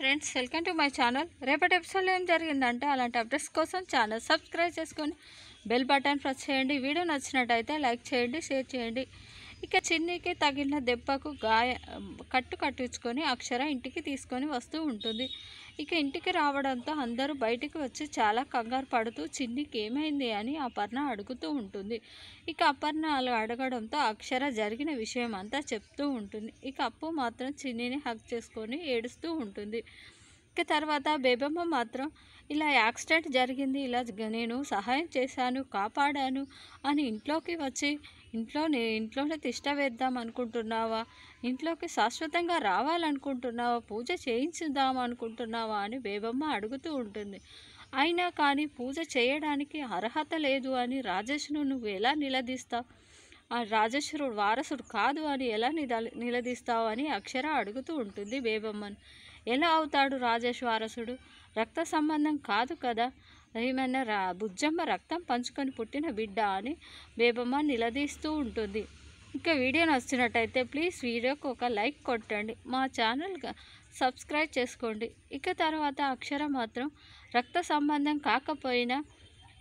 friends welcome to my channel రేపటి ఎపిసోడ్లో ఏం జరిగిందంటే అలాంటి అప్డేట్స్ కోసం ఛానల్ సబ్స్క్రైబ్ చేసుకొని బెల్ బటన్ ప్రెస్ చేయండి వీడియో నచ్చినట్టయితే లైక్ చేయండి షేర్ చేయండి ఇక చిన్నికి తగిలిన దెబ్బకు గాయ కట్టు కట్టించుకొని అక్షర ఇంటికి తీసుకొని వస్తూ ఉంటుంది ఇక ఇంటికి రావడంతో అందరూ బయటికి వచ్చి చాలా కంగారు పడుతూ చిన్నికి ఏమైంది అని అపర్ణ అడుగుతూ ఉంటుంది ఇక అపర్ణ అడగడంతో అక్షర జరిగిన విషయం అంతా చెప్తూ ఉంటుంది ఇక అప్పు మాత్రం చిన్నిని హక్ చేసుకొని ఏడుస్తూ ఉంటుంది ఇక తర్వాత బేబమ్మ మాత్రం ఇలా యాక్సిడెంట్ జరిగింది ఇలా నేను సహాయం చేశాను కాపాడాను అని ఇంట్లోకి వచ్చి ఇంట్లోనే ఇంట్లోనే తిష్ట వేద్దాం అనుకుంటున్నావా ఇంట్లోకి శాశ్వతంగా రావాలనుకుంటున్నావా పూజ చేయించుదాం అనుకుంటున్నావా అని బేబమ్మ అడుగుతూ ఉంటుంది అయినా కానీ పూజ చేయడానికి అర్హత లేదు అని రాజేష్ను నువ్వు ఎలా నిలదీస్తావు ఆ రాజేశ్వరుడు వారసుడు కాదు అని ఎలా నిదా నిలదీస్తావు అని అక్షర అడుగుతూ ఉంటుంది బేబమ్మను ఎలా అవుతాడు రాజేశ్వారసుడు రక్త సంబంధం కాదు కదా ఏమైనా రా బుజ్జమ్మ రక్తం పంచుకొని పుట్టిన బిడ్డ అని బేబమ్మ నిలదీస్తూ ఉంటుంది ఇంకా వీడియో నచ్చినట్టయితే ప్లీజ్ వీడియోకి ఒక లైక్ కొట్టండి మా ఛానల్ సబ్స్క్రైబ్ చేసుకోండి ఇక తర్వాత అక్షరం మాత్రం రక్త సంబంధం కాకపోయినా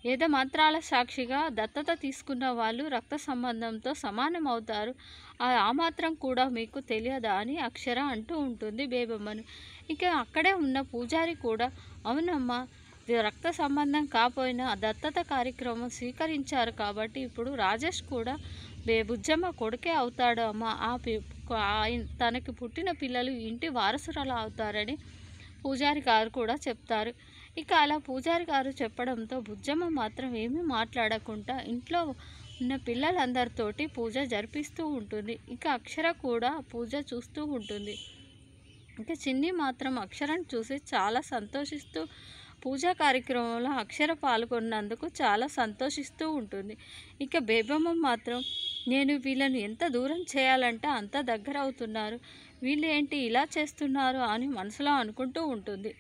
వేదమంత్రాల సాక్షిగా దత్తత తీసుకున్న వాళ్ళు రక్త సంబంధంతో సమానం అవుతారు ఆ మాత్రం కూడా మీకు తెలియదా అని అక్షర అంటూ ఉంటుంది బేబమ్మను ఇక అక్కడే ఉన్న పూజారి కూడా అవునమ్మా రక్త సంబంధం కాపోయినా దత్తత కార్యక్రమం స్వీకరించారు కాబట్టి ఇప్పుడు రాజేష్ కూడా బే బుజ్జమ్మ కొడుకే అవుతాడు అమ్మ ఆ తనకి పుట్టిన పిల్లలు ఇంటి వారసురాలు అవుతారని పూజారి గారు కూడా చెప్తారు ఇక అలా పూజారి గారు చెప్పడంతో బుజ్జమ్మ మాత్రం ఏమీ మాట్లాడకుండా ఇంట్లో ఉన్న పిల్లలందరితోటి పూజ జరిపిస్తూ ఉంటుంది ఇక అక్షర కూడా పూజ చూస్తూ ఉంటుంది ఇక చిన్ని మాత్రం అక్షరం చూసి చాలా సంతోషిస్తూ పూజా కార్యక్రమంలో అక్షర పాల్గొన్నందుకు చాలా సంతోషిస్తూ ఉంటుంది ఇక బేబమ్మ మాత్రం నేను వీళ్ళను ఎంత దూరం చేయాలంటే అంత దగ్గర అవుతున్నారు వీళ్ళు ఏంటి ఇలా చేస్తున్నారు అని మనసులో అనుకుంటూ ఉంటుంది